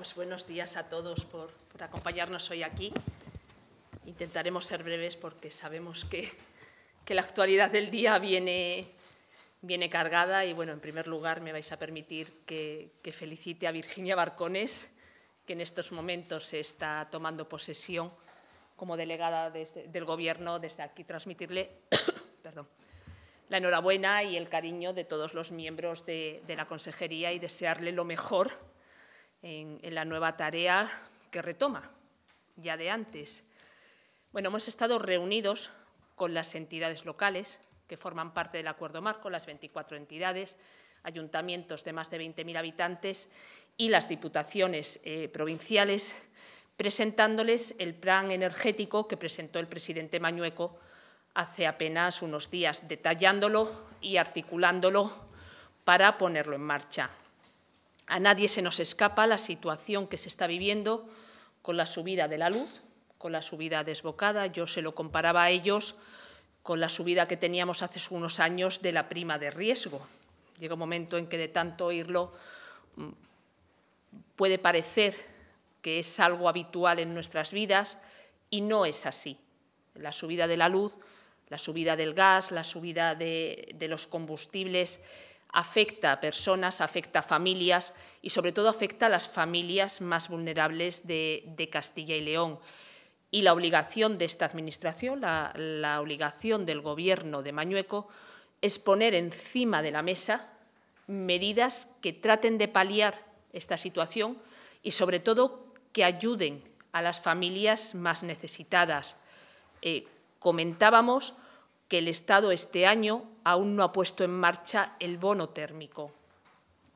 Pues, buenos días a todos por, acompañarnos hoy aquí. Intentaremos ser breves porque sabemos que, la actualidad del día viene, cargada y, bueno, en primer lugar me vais a permitir que, felicite a Virginia Barcones, que en estos momentos se está tomando posesión como delegada este, del Gobierno, desde aquí transmitirle la enhorabuena y el cariño de todos los miembros de la Consejería y desearle lo mejor en, la nueva tarea que retoma ya de antes. Bueno, hemos estado reunidos con las entidades locales que forman parte del acuerdo marco, las 24 entidades, ayuntamientos de más de 20.000 habitantes y las diputaciones eh, provinciales, presentándoles el plan energético que presentó el presidente Mañueco hace apenas unos días, detallándolo y articulándolo para ponerlo en marcha. A nadie se nos escapa la situación que se está viviendo con la subida de la luz, con la subida desbocada. Yo se lo comparaba a ellos con la subida que teníamos hace unos años de la prima de riesgo. Llega un momento en que de tanto oírlo mm, puede parecer que es algo habitual en nuestras vidas y no es así. La subida de la luz, la subida del gas, la subida de, los combustibles afecta a personas, afecta a familias y sobre todo afecta a las familias más vulnerables de, Castilla y León. Y la obligación de esta Administración, la, obligación del Gobierno de Mañueco, es poner encima de la mesa medidas que traten de paliar esta situación y, sobre todo, que ayuden a las familias más necesitadas. Eh, comentábamos que el Estado este año aún no ha puesto en marcha el bono térmico,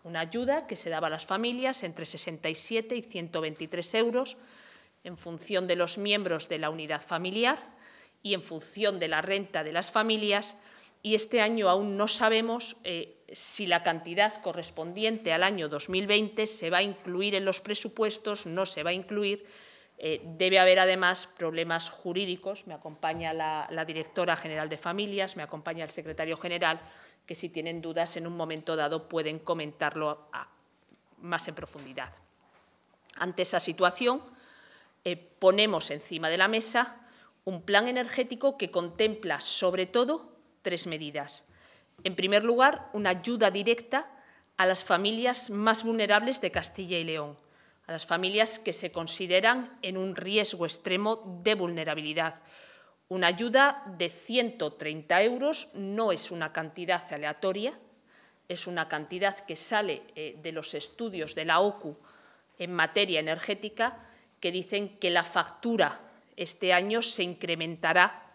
una ayuda que se daba a las familias entre 67 y 123 euros en función de los miembros de la unidad familiar y en función de la renta de las familias y este año aún no sabemos eh, si la cantidad correspondiente al año 2020 se va a incluir en los presupuestos, no se va a incluir, eh, debe haber además problemas jurídicos. Me acompaña la, directora general de familias, me acompaña el secretario general, que si tienen dudas en un momento dado pueden comentarlo más en profundidad. Ante esa situación, eh, ponemos encima de la mesa un plan energético que contempla, sobre todo, tres medidas. En primer lugar, una ayuda directa a las familias más vulnerables de Castilla y León a las familias que se consideran en un riesgo extremo de vulnerabilidad. Una ayuda de 130 euros no es una cantidad aleatoria, es una cantidad que sale eh, de los estudios de la OCU en materia energética que dicen que la factura este año se incrementará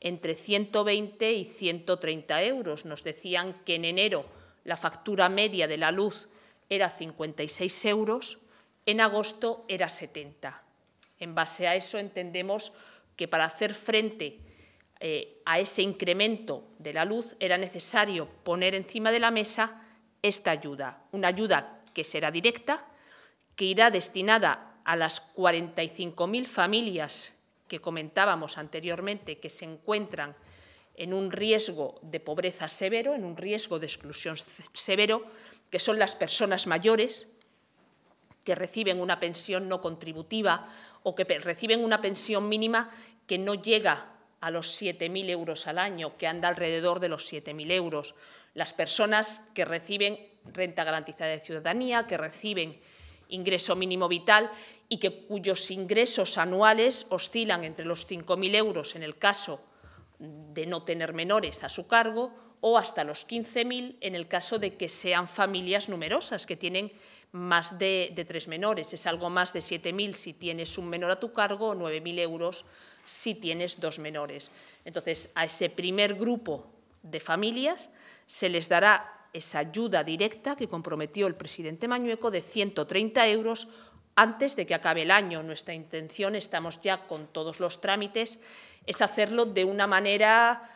entre 120 y 130 euros. Nos decían que en enero la factura media de la luz era 56 euros en agosto era 70. En base a eso entendemos que para hacer frente eh, a ese incremento de la luz era necesario poner encima de la mesa esta ayuda, una ayuda que será directa, que irá destinada a las 45.000 familias que comentábamos anteriormente que se encuentran en un riesgo de pobreza severo, en un riesgo de exclusión severo, que son las personas mayores, que reciben una pensión no contributiva o que reciben una pensión mínima que no llega a los 7.000 euros al año, que anda alrededor de los 7.000 euros. Las personas que reciben renta garantizada de ciudadanía, que reciben ingreso mínimo vital y que cuyos ingresos anuales oscilan entre los 5.000 euros en el caso de no tener menores a su cargo o hasta los 15.000 en el caso de que sean familias numerosas que tienen más de, tres menores. Es algo más de 7.000 si tienes un menor a tu cargo 9.000 euros si tienes dos menores. Entonces, a ese primer grupo de familias se les dará esa ayuda directa que comprometió el presidente Mañueco de 130 euros antes de que acabe el año. Nuestra intención, estamos ya con todos los trámites, es hacerlo de una manera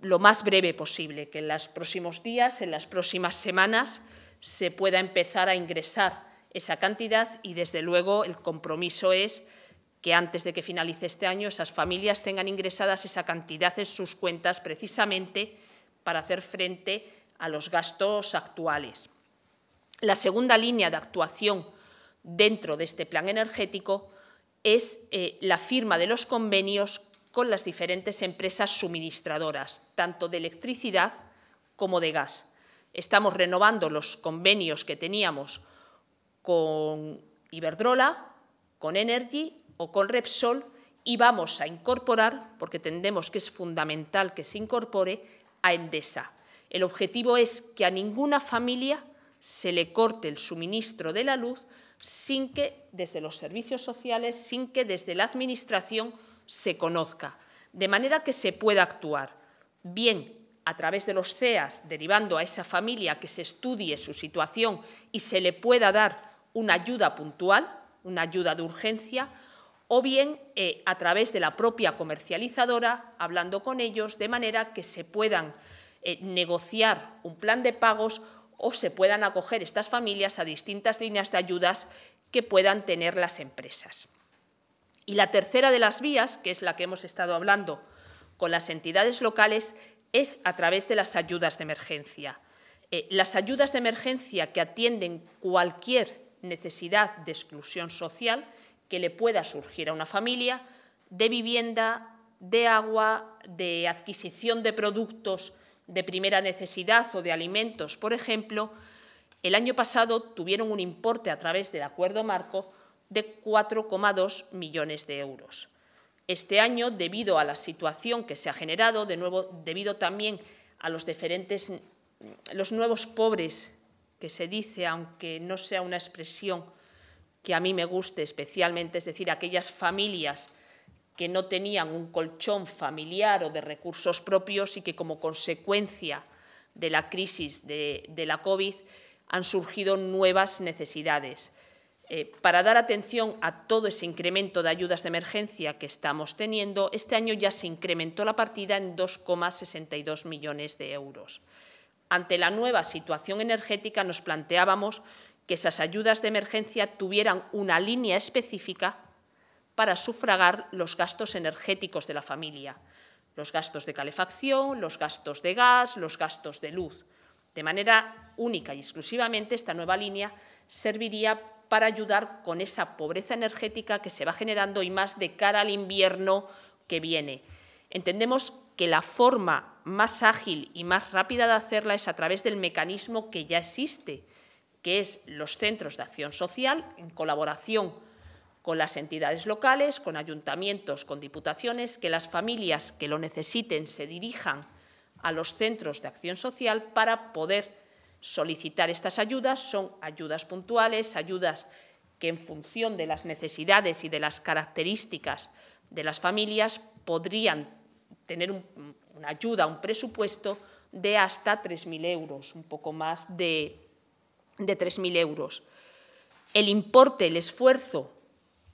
lo más breve posible, que en los próximos días, en las próximas semanas, se pueda empezar a ingresar esa cantidad y, desde luego, el compromiso es que antes de que finalice este año esas familias tengan ingresadas esa cantidad en sus cuentas precisamente para hacer frente a los gastos actuales. La segunda línea de actuación dentro de este plan energético es eh, la firma de los convenios con las diferentes empresas suministradoras, tanto de electricidad como de gas. Estamos renovando los convenios que teníamos con Iberdrola, con Energy o con Repsol y vamos a incorporar, porque entendemos que es fundamental que se incorpore, a Endesa. El objetivo es que a ninguna familia se le corte el suministro de la luz sin que desde los servicios sociales, sin que desde la Administración se conozca, de manera que se pueda actuar bien a través de los CEAS, derivando a esa familia que se estudie su situación y se le pueda dar una ayuda puntual, una ayuda de urgencia, o bien eh, a través de la propia comercializadora, hablando con ellos, de manera que se puedan eh, negociar un plan de pagos o se puedan acoger estas familias a distintas líneas de ayudas que puedan tener las empresas. Y la tercera de las vías, que es la que hemos estado hablando con las entidades locales, es a través de las ayudas de emergencia. Eh, las ayudas de emergencia que atienden cualquier necesidad de exclusión social que le pueda surgir a una familia, de vivienda, de agua, de adquisición de productos de primera necesidad o de alimentos, por ejemplo, el año pasado tuvieron un importe a través del acuerdo marco de 4,2 millones de euros este año debido a la situación que se ha generado, de nuevo debido también a los diferentes, los nuevos pobres que se dice, aunque no sea una expresión que a mí me guste especialmente, es decir, aquellas familias que no tenían un colchón familiar o de recursos propios y que como consecuencia de la crisis de, de la COVID han surgido nuevas necesidades. Eh, para dar atención a todo ese incremento de ayudas de emergencia que estamos teniendo, este año ya se incrementó la partida en 2,62 millones de euros. Ante la nueva situación energética nos planteábamos que esas ayudas de emergencia tuvieran una línea específica para sufragar los gastos energéticos de la familia, los gastos de calefacción, los gastos de gas, los gastos de luz. De manera única y exclusivamente, esta nueva línea serviría para ayudar con esa pobreza energética que se va generando y más de cara al invierno que viene. Entendemos que la forma más ágil y más rápida de hacerla es a través del mecanismo que ya existe, que es los centros de acción social en colaboración con las entidades locales, con ayuntamientos, con diputaciones, que las familias que lo necesiten se dirijan a los centros de acción social para poder solicitar estas ayudas. Son ayudas puntuales, ayudas que en función de las necesidades y de las características de las familias podrían tener una ayuda, un presupuesto de hasta 3.000 euros, un poco más de, de 3.000 euros. El importe, el esfuerzo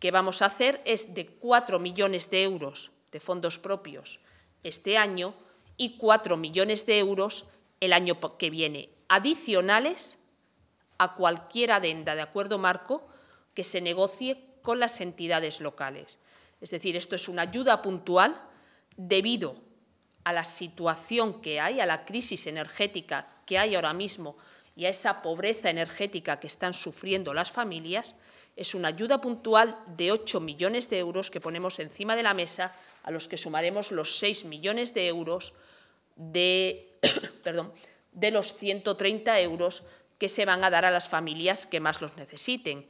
que vamos a hacer es de 4 millones de euros de fondos propios este año y 4 millones de euros el año que viene adicionales a cualquier adenda de acuerdo marco que se negocie con las entidades locales. Es decir, esto es una ayuda puntual debido a la situación que hay, a la crisis energética que hay ahora mismo y a esa pobreza energética que están sufriendo las familias, es una ayuda puntual de 8 millones de euros que ponemos encima de la mesa, a los que sumaremos los 6 millones de euros de, perdón, de los 130 euros que se van a dar a las familias que más los necesiten.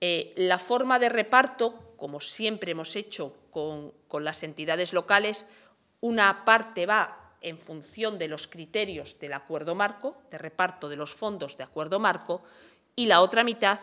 Eh, la forma de reparto, como siempre hemos hecho con, las entidades locales, una parte va en función de los criterios del acuerdo marco, de reparto de los fondos de acuerdo marco, y la otra mitad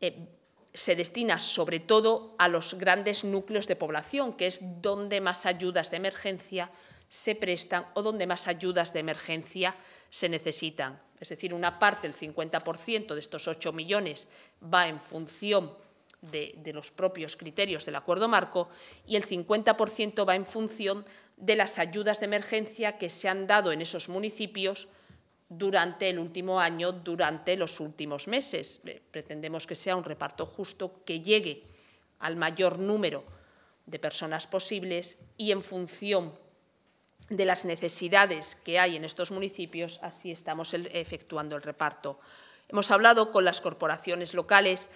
eh, se destina sobre todo a los grandes núcleos de población, que es donde más ayudas de emergencia se prestan o donde más ayudas de emergencia se necesitan. Es decir, una parte, el 50% de estos 8 millones, va en función de, de, los propios criterios del acuerdo marco y el 50% va en función de las ayudas de emergencia que se han dado en esos municipios durante el último año, durante los últimos meses. Eh, pretendemos que sea un reparto justo que llegue al mayor número de personas posibles y en función de las necesidades que hay en estos municipios, así estamos efectuando el reparto. Hemos hablado con las corporaciones locales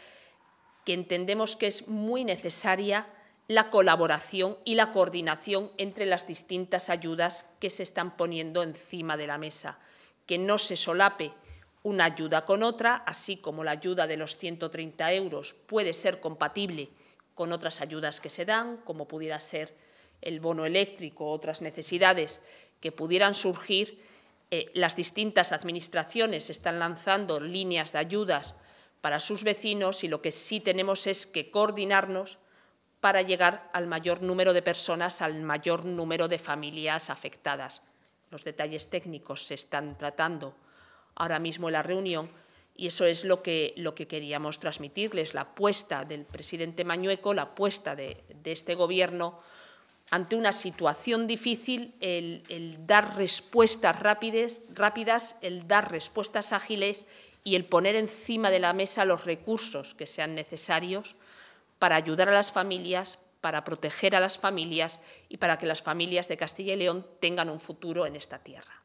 que entendemos que es muy necesaria la colaboración y la coordinación entre las distintas ayudas que se están poniendo encima de la mesa, que no se solape una ayuda con otra, así como la ayuda de los 130 euros puede ser compatible con otras ayudas que se dan, como pudiera ser el bono eléctrico, otras necesidades que pudieran surgir, eh, las distintas administraciones están lanzando líneas de ayudas para sus vecinos y lo que sí tenemos es que coordinarnos para llegar al mayor número de personas, al mayor número de familias afectadas. Los detalles técnicos se están tratando ahora mismo en la reunión y eso es lo que, lo que queríamos transmitirles, la apuesta del presidente Mañueco, la apuesta de este Gobierno ante una situación difícil, el, dar respuestas rápidas, el dar respuestas ágiles y el poner encima de la mesa los recursos que sean necesarios para ayudar a las familias, para proteger a las familias y para que las familias de Castilla y León tengan un futuro en esta tierra.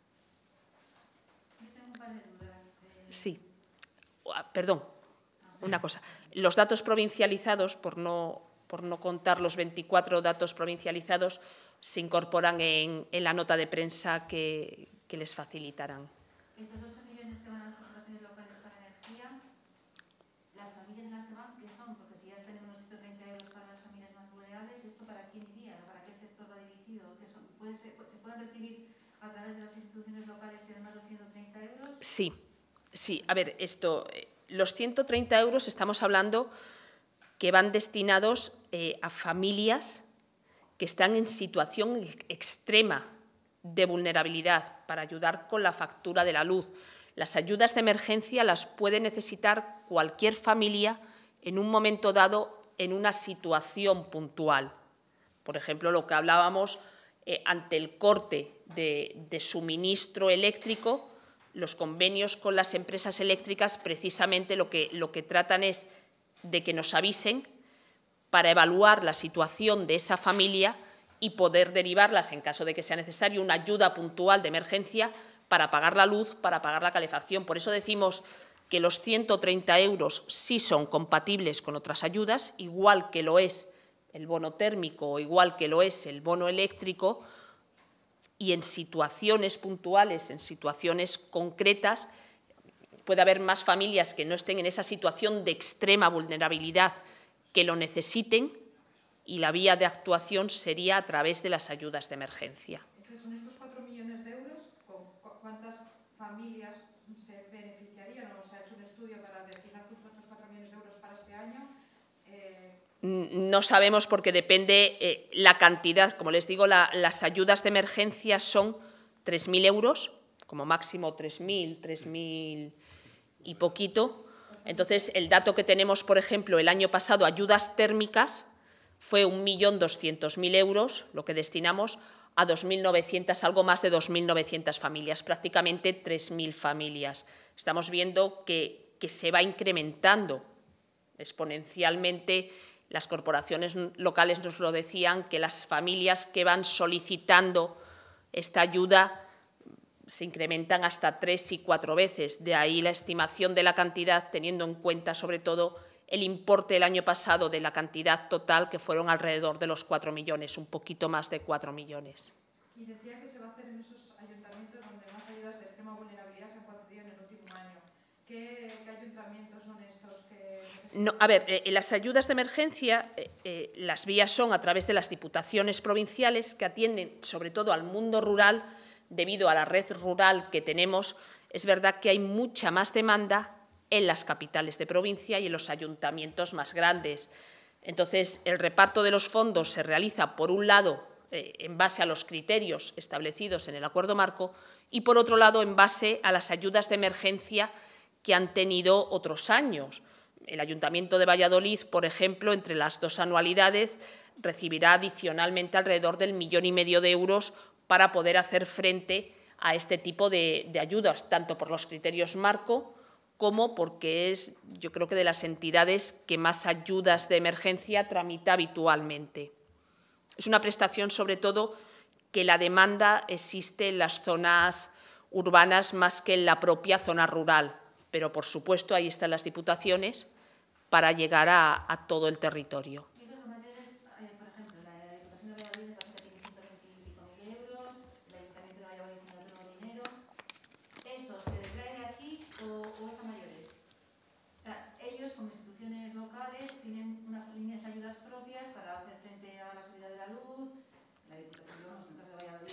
Sí, ah, perdón, una cosa. Los datos provincializados, por no por no contar los 24 datos provincializados, se incorporan en, la nota de prensa que, les facilitarán. ¿Estos 8 millones que van a las corporaciones locales para energía, las familias en las que van, qué son? Porque si ya tenemos 130 euros para las familias más vulnerables, ¿esto para quién diría? ¿Para qué sector va dirigido? ¿Puede ¿Se pueden recibir a través de las instituciones locales y además los 130 euros? Sí, sí. A ver, esto, eh, los 130 euros estamos hablando que van destinados eh, a familias que están en situación extrema de vulnerabilidad para ayudar con la factura de la luz. Las ayudas de emergencia las puede necesitar cualquier familia en un momento dado en una situación puntual. Por ejemplo, lo que hablábamos eh, ante el corte de, suministro eléctrico, los convenios con las empresas eléctricas precisamente lo que, lo que tratan es de que nos avisen para evaluar la situación de esa familia y poder derivarlas, en caso de que sea necesario, una ayuda puntual de emergencia para pagar la luz, para pagar la calefacción. Por eso decimos que los 130 euros sí son compatibles con otras ayudas, igual que lo es el bono térmico o igual que lo es el bono eléctrico, y en situaciones puntuales, en situaciones concretas, puede haber más familias que no estén en esa situación de extrema vulnerabilidad que lo necesiten y la vía de actuación sería a través de las ayudas de emergencia. ¿Son estos 4 millones de euros, ¿cuántas familias se beneficiarían o se ha hecho un estudio para destinar estos 4 millones de euros para este año? Eh. Mm, no sabemos porque depende eh, la cantidad. Como les digo, las ayudas de emergencia son 3.000 euros, como máximo 3.000, 3.000 y poquito. Entonces, el dato que tenemos, por ejemplo, el año pasado, ayudas térmicas, fue 1.200.000 euros, lo que destinamos a 2.900, algo más de 2.900 familias, prácticamente 3.000 familias. Estamos viendo que, que se va incrementando exponencialmente las corporaciones locales nos lo decían, que las familias que van solicitando esta ayuda se incrementan hasta tres y cuatro veces. De ahí la estimación de la cantidad, teniendo en cuenta sobre todo el importe el año pasado de la cantidad total, que fueron alrededor de los cuatro millones, un poquito más de cuatro millones. Y decía que se va a hacer en esos ayuntamientos donde más ayudas de extrema vulnerabilidad se han concedido en el último año. ¿Qué, ayuntamientos son estos que...? No, a ver, eh, eh, las ayudas de emergencia, eh, las vías son a través de las diputaciones provinciales que atienden sobre todo al mundo rural debido a la red rural que tenemos, es verdad que hay mucha más demanda en las capitales de provincia y en los ayuntamientos más grandes. Entonces, el reparto de los fondos se realiza, por un lado, eh, en base a los criterios establecidos en el acuerdo marco y, por otro lado, en base a las ayudas de emergencia que han tenido otros años. El Ayuntamiento de Valladolid, por ejemplo, entre las dos anualidades, recibirá adicionalmente alrededor del millón y medio de euros para poder hacer frente a este tipo de, ayudas, tanto por los criterios marco como porque es, yo creo que de las entidades que más ayudas de emergencia tramita habitualmente. Es una prestación, sobre todo, que la demanda existe en las zonas urbanas más que en la propia zona rural, pero, por supuesto, ahí están las diputaciones para llegar a todo el territorio.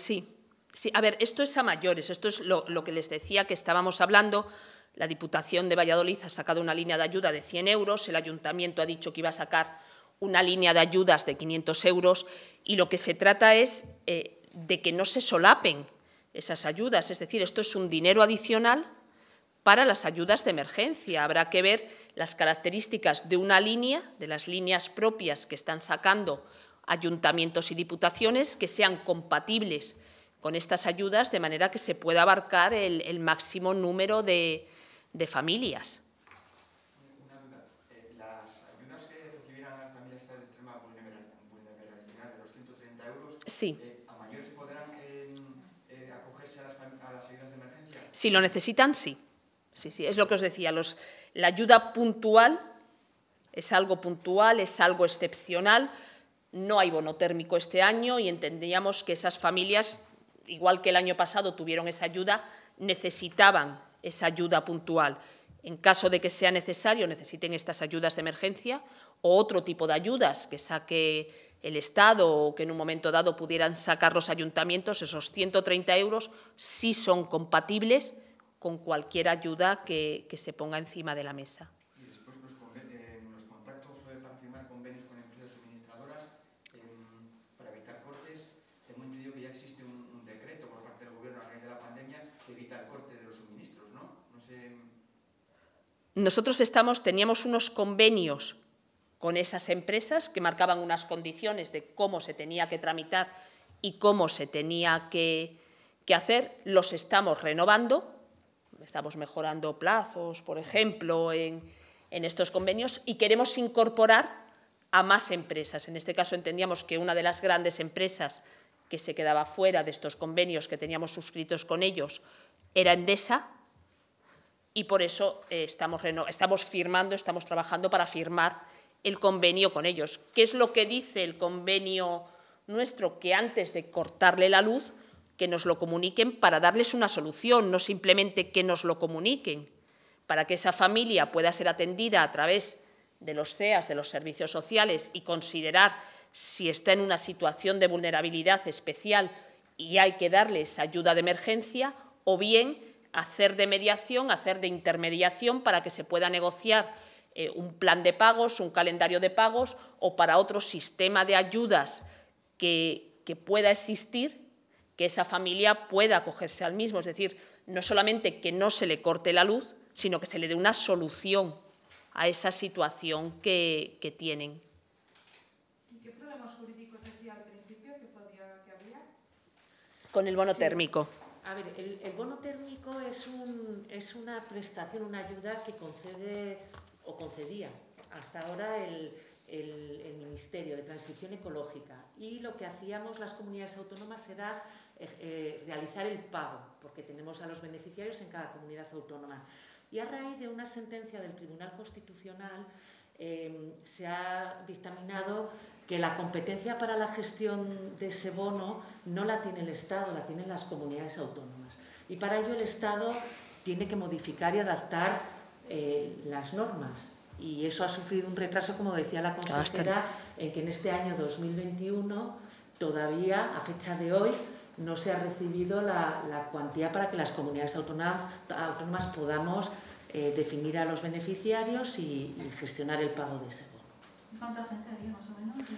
sí. Sí, a ver, esto es a mayores, esto es lo, que les decía que estábamos hablando. La Diputación de Valladolid ha sacado una línea de ayuda de 100 euros, el Ayuntamiento ha dicho que iba a sacar una línea de ayudas de 500 euros y lo que se trata es eh, de que no se solapen esas ayudas. Es decir, esto es un dinero adicional para las ayudas de emergencia. Habrá que ver las características de una línea, de las líneas propias que están sacando ayuntamientos y diputaciones que sean compatibles con estas ayudas de manera que se pueda abarcar el, máximo número de, de familias. Sí. Eh, ¿A mayores podrán eh, acogerse ayudas de emergencia? Si lo necesitan, sí. Sí, sí, es lo que os decía. Los, la ayuda puntual es algo puntual, es algo excepcional, no hay bono térmico este año y entendíamos que esas familias, igual que el año pasado tuvieron esa ayuda, necesitaban esa ayuda puntual. En caso de que sea necesario, necesiten estas ayudas de emergencia o otro tipo de ayudas que saque el Estado o que en un momento dado pudieran sacar los ayuntamientos, esos 130 euros sí son compatibles con cualquier ayuda que, que se ponga encima de la mesa. nosotros teníamos unos convenios con esas empresas que marcaban unas condiciones de cómo se tenía que tramitar y cómo se tenía que, hacer, los estamos renovando, estamos mejorando plazos, por ejemplo, en estos convenios y queremos incorporar a más empresas. En este caso entendíamos que una de las grandes empresas que se quedaba fuera de estos convenios que teníamos suscritos con ellos era Endesa, y por eso eh, estamos, estamos firmando, estamos trabajando para firmar el convenio con ellos. ¿Qué es lo que dice el convenio nuestro? Que antes de cortarle la luz, que nos lo comuniquen para darles una solución, no simplemente que nos lo comuniquen, para que esa familia pueda ser atendida a través de los CEAS, de los servicios sociales, y considerar si está en una situación de vulnerabilidad especial y hay que darles ayuda de emergencia, o bien hacer de mediación, hacer de intermediación para que se pueda negociar eh, un plan de pagos, un calendario de pagos o para otro sistema de ayudas que, pueda existir, que esa familia pueda acogerse al mismo. Es decir, no solamente que no se le corte la luz, sino que se le dé una solución a esa situación que, tienen. ¿Y qué problemas al principio que Con el bono térmico. A ver, el, bono térmico es, es una prestación, una ayuda que concede o concedía hasta ahora el, Ministerio de Transición Ecológica y lo que hacíamos las comunidades autónomas era eh, eh, realizar el pago, porque tenemos a los beneficiarios en cada comunidad autónoma. Y a raíz de una sentencia del Tribunal Constitucional eh, se ha dictaminado que la competencia para la gestión de ese bono no la tiene el Estado, la tienen las comunidades autónomas. Y para ello el Estado tiene que modificar y adaptar eh, las normas. Y eso ha sufrido un retraso, como decía la consejera, en que en este año 2021 todavía, a fecha de hoy, no se ha recibido la, cuantía para que las comunidades autónomas podamos eh, definir a los beneficiarios y, gestionar el pago de ese bono. ¿Cuánta gente había más o menos?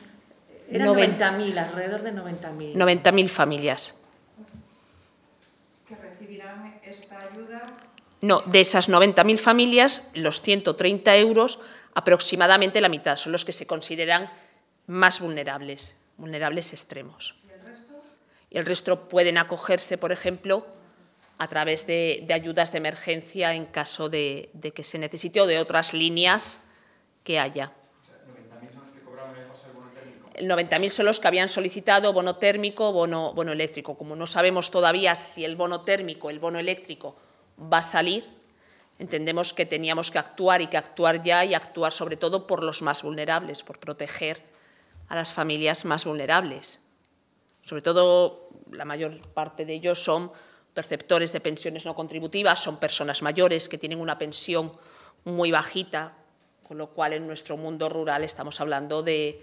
Eran 90.000, alrededor de 90.000. 90.000 familias. ¿Que recibirán esta ayuda? No, de esas 90.000 familias, los 130 euros, aproximadamente la mitad son los que se consideran más vulnerables, vulnerables extremos. ¿Y el resto? Y el resto pueden acogerse, por ejemplo, a través de, ayudas de emergencia en caso de, que se necesite o de otras líneas que haya. El 90.000 son los que habían solicitado bono térmico, bono, bono eléctrico. Como no sabemos todavía si el bono térmico, el bono eléctrico va a salir, entendemos que teníamos que actuar y que actuar ya y actuar sobre todo por los más vulnerables, por proteger a las familias más vulnerables. Sobre todo, la mayor parte de ellos son perceptores de pensiones no contributivas son personas mayores que tienen una pensión muy bajita, con lo cual en nuestro mundo rural estamos hablando de,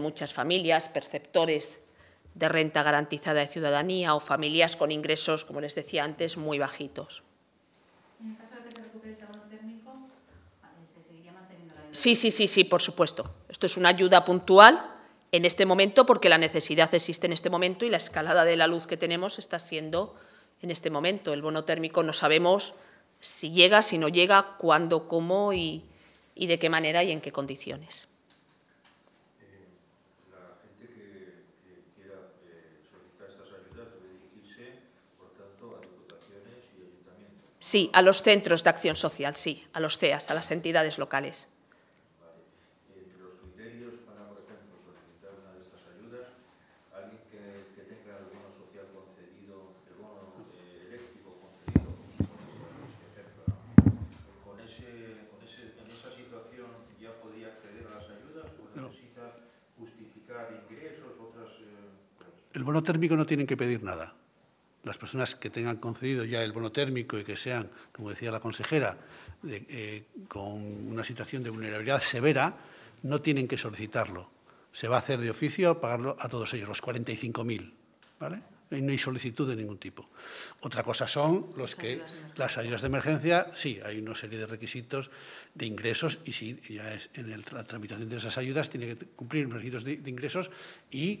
muchas familias, perceptores de renta garantizada de ciudadanía o familias con ingresos, como les decía antes, muy bajitos. Sí, sí, sí, sí, por supuesto. Esto es una ayuda puntual en este momento porque la necesidad existe en este momento y la escalada de la luz que tenemos está siendo en este momento. El bono térmico no sabemos si llega, si no llega, cuándo, cómo y, de qué manera y en qué condiciones. Sí, a los centros de acción social, sí, a los CEAS, a las entidades locales. El bono térmico no tienen que pedir nada. Las personas que tengan concedido ya el bono térmico y que sean, como decía la consejera, eh, con una situación de vulnerabilidad severa, no tienen que solicitarlo. Se va a hacer de oficio pagarlo a todos ellos, los 45.000. ¿vale? no hay solicitud de ningún tipo. Otra cosa son los las que ayudas las ayudas de emergencia, sí, hay una serie de requisitos de ingresos y sí, ya es en la tramitación de esas ayudas tiene que cumplir los requisitos de ingresos y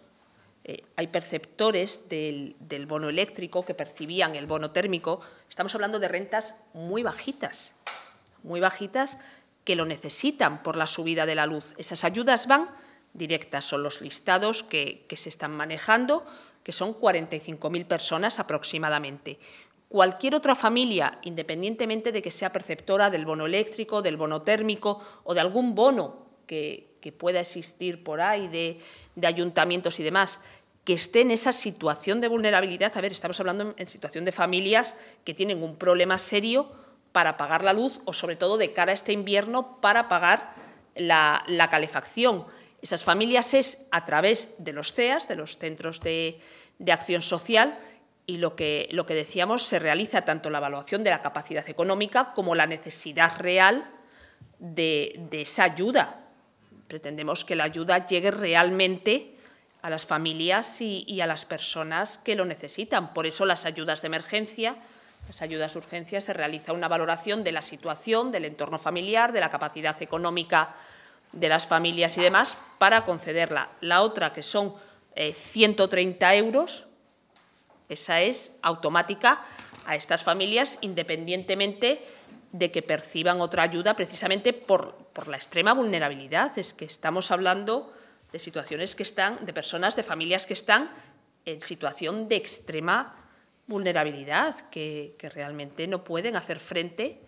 Eh, hay perceptores del, bono eléctrico que percibían el bono térmico. Estamos hablando de rentas muy bajitas, muy bajitas que lo necesitan por la subida de la luz. Esas ayudas van directas, son los listados que, que se están manejando, que son 45.000 personas aproximadamente. Cualquier otra familia, independientemente de que sea perceptora del bono eléctrico, del bono térmico o de algún bono que, que pueda existir por ahí de, ayuntamientos y demás, que esté en esa situación de vulnerabilidad. A ver, estamos hablando en situación de familias que tienen un problema serio para pagar la luz o, sobre todo, de cara a este invierno, para pagar la, calefacción. Esas familias es a través de los CEAS, de los Centros de, Acción Social, y lo que, lo que decíamos, se realiza tanto la evaluación de la capacidad económica como la necesidad real de, de esa ayuda Pretendemos que la ayuda llegue realmente a las familias y, a las personas que lo necesitan. Por eso las ayudas de emergencia, las ayudas de urgencia, se realiza una valoración de la situación, del entorno familiar, de la capacidad económica de las familias y demás para concederla. La otra, que son 130 eh, euros, esa es automática a estas familias independientemente de que perciban otra ayuda precisamente por, por la extrema vulnerabilidad. Es que estamos hablando de situaciones que están, de personas, de familias que están en situación de extrema vulnerabilidad, que, que, realmente no pueden hacer frente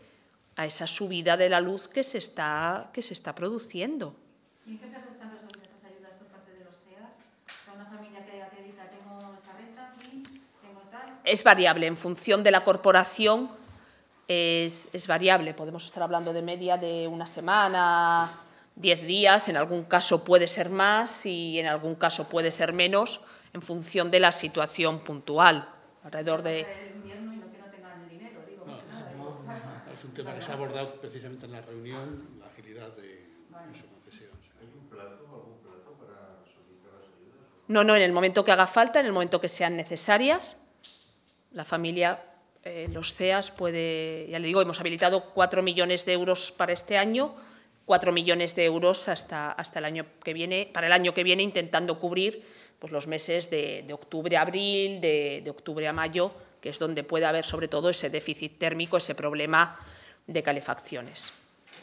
a esa subida de la luz que se está, que se está produciendo. ¿Y ayudas por parte de los CEAS? una familia que tengo tengo tal? Es variable en función de la corporación es, es variable. Podemos estar hablando de media de una semana, diez días, en algún caso puede ser más y en algún caso puede ser menos en función de la situación puntual. Alrededor de... Es un tema que abordado precisamente en la reunión, la agilidad de No, no, en el momento que haga falta, en el momento que sean necesarias, la familia eh, los CEAS puede, ya le digo, hemos habilitado 4 millones de euros para este año, 4 millones de euros hasta, hasta el año que viene, para el año que viene, intentando cubrir pues, los meses de, de octubre a abril, de, de, octubre a mayo, que es donde puede haber sobre todo ese déficit térmico, ese problema de calefacciones.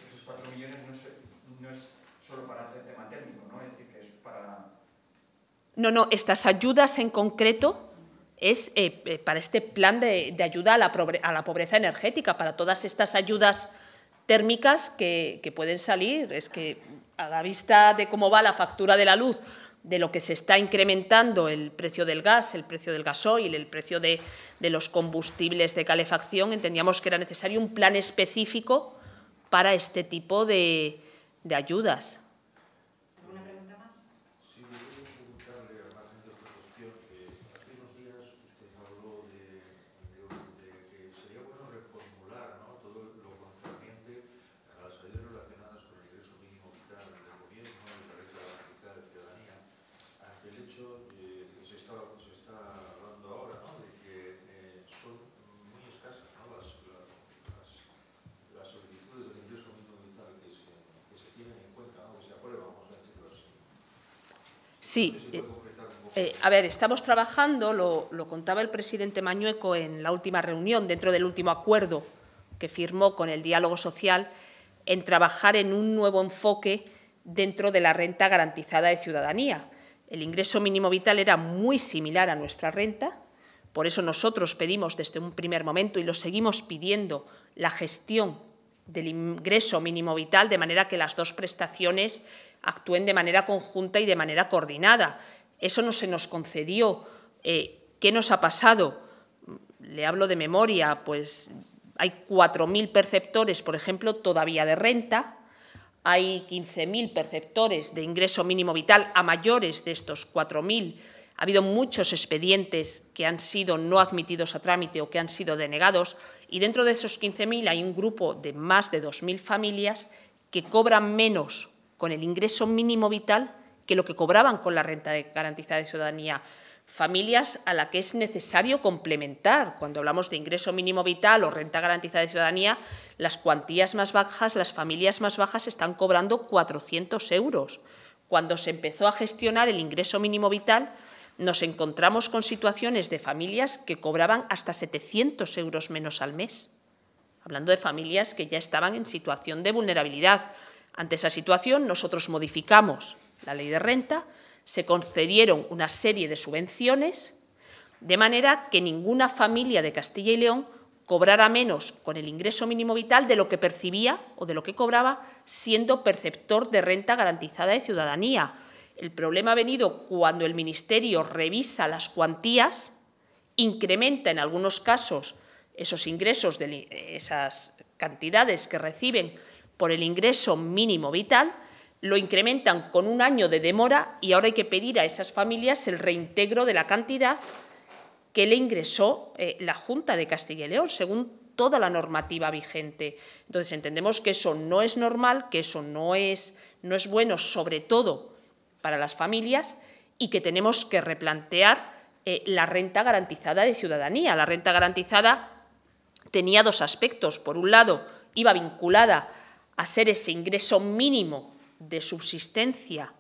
Esos 4 millones no es, solo para hacer tema térmico, ¿no? Es decir, que es para... No, no, estas ayudas en concreto es eh, eh, para este plan de, ayuda a la, pobreza energética, para todas estas ayudas térmicas que, pueden salir. Es que a la vista de cómo va la factura de la luz, de lo que se está incrementando el precio del gas, el precio del gasoil, el precio de, los combustibles de calefacción, entendíamos que era necesario un plan específico para este tipo de ayudas. Sí. Eh, eh, a ver, estamos trabajando, lo, lo, contaba el presidente Mañueco en la última reunión, dentro del último acuerdo que firmó con el diálogo social, en trabajar en un nuevo enfoque dentro de la renta garantizada de ciudadanía. El ingreso mínimo vital era muy similar a nuestra renta, por eso nosotros pedimos desde un primer momento y lo seguimos pidiendo la gestión del ingreso mínimo vital, de manera que las dos prestaciones actúen de manera conjunta y de manera coordinada. Eso no se nos concedió. Eh, ¿Qué nos ha pasado? Le hablo de memoria, pues hay 4.000 perceptores, por ejemplo, todavía de renta, hay 15.000 perceptores de ingreso mínimo vital a mayores de estos 4.000. Ha habido muchos expedientes que han sido no admitidos a trámite o que han sido denegados y dentro de esos 15.000 hay un grupo de más de 2.000 familias que cobran menos con el ingreso mínimo vital que lo que cobraban con la renta garantizada de ciudadanía. Familias a la que es necesario complementar. Cuando hablamos de ingreso mínimo vital o renta garantizada de ciudadanía, las cuantías más bajas, las familias más bajas están cobrando 400 euros. Cuando se empezó a gestionar el ingreso mínimo vital, nos encontramos con situaciones de familias que cobraban hasta 700 euros menos al mes hablando de familias que ya estaban en situación de vulnerabilidad. Ante esa situación, nosotros modificamos la ley de renta, se concedieron una serie de subvenciones, de manera que ninguna familia de Castilla y León cobrara menos con el ingreso mínimo vital de lo que percibía o de lo que cobraba siendo perceptor de renta garantizada de ciudadanía. El problema ha venido cuando el Ministerio revisa las cuantías, incrementa en algunos casos esos ingresos, de esas cantidades que reciben por el ingreso mínimo vital, lo incrementan con un año de demora y ahora hay que pedir a esas familias el reintegro de la cantidad que le ingresó eh, la Junta de Castilla y León, según toda la normativa vigente. Entonces entendemos que eso no es normal, que eso no es, no es bueno, sobre todo para las familias, y que tenemos que replantear eh, la renta garantizada de ciudadanía. La renta garantizada tenía dos aspectos. Por un lado, iba vinculada hacer ese ingreso mínimo de subsistencia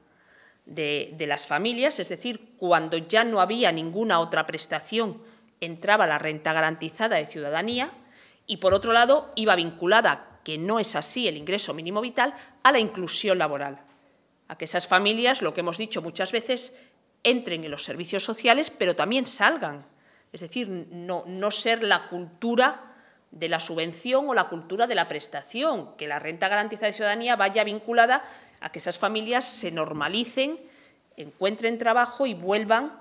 de, las familias, es decir, cuando ya no había ninguna otra prestación, entraba la renta garantizada de ciudadanía y, por otro lado, iba vinculada, que no es así el ingreso mínimo vital, a la inclusión laboral, a que esas familias, lo que hemos dicho muchas veces, entren en los servicios sociales, pero también salgan. Es decir, no, no ser la cultura de la subvención o la cultura de la prestación, que la renta garantizada de ciudadanía vaya vinculada a que esas familias se normalicen, encuentren trabajo y vuelvan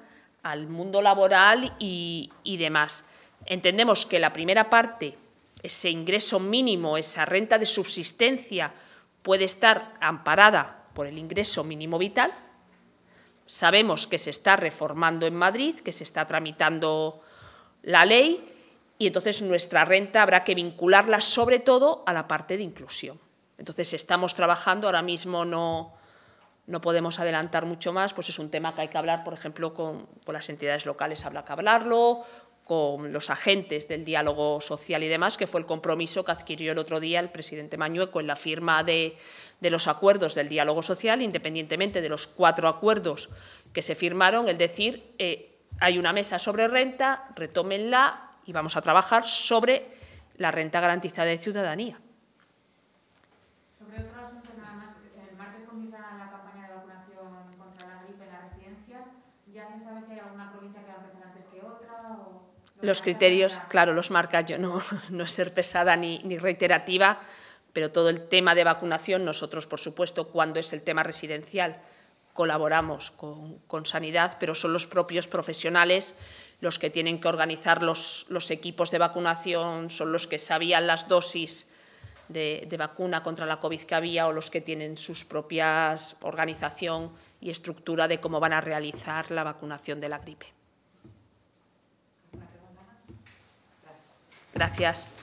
al mundo laboral y, y demás. Entendemos que la primera parte, ese ingreso mínimo, esa renta de subsistencia, puede estar amparada por el ingreso mínimo vital. Sabemos que se está reformando en Madrid, que se está tramitando la ley y entonces nuestra renta habrá que vincularla sobre todo a la parte de inclusión. Entonces estamos trabajando, ahora mismo no, no podemos adelantar mucho más, pues es un tema que hay que hablar, por ejemplo, con, las entidades locales habrá que hablarlo, con los agentes del diálogo social y demás, que fue el compromiso que adquirió el otro día el presidente Mañueco en la firma de, los acuerdos del diálogo social, independientemente de los cuatro acuerdos que se firmaron, el decir, eh, hay una mesa sobre renta, retómenla, y vamos a trabajar sobre la renta garantizada de ciudadanía. Sobre el la campaña de vacunación contra la gripe en las residencias. ¿Ya se sabe si provincia que que otra? los, criterios, claro, los marca yo, no, no ser pesada ni, ni reiterativa, pero todo el tema de vacunación, nosotros, por supuesto, cuando es el tema residencial, colaboramos con, con sanidad, pero son los propios profesionales los que tienen que organizar los, equipos de vacunación son los que sabían las dosis de, de, vacuna contra la COVID que había o los que tienen sus propias organización y estructura de cómo van a realizar la vacunación de la gripe. Gracias.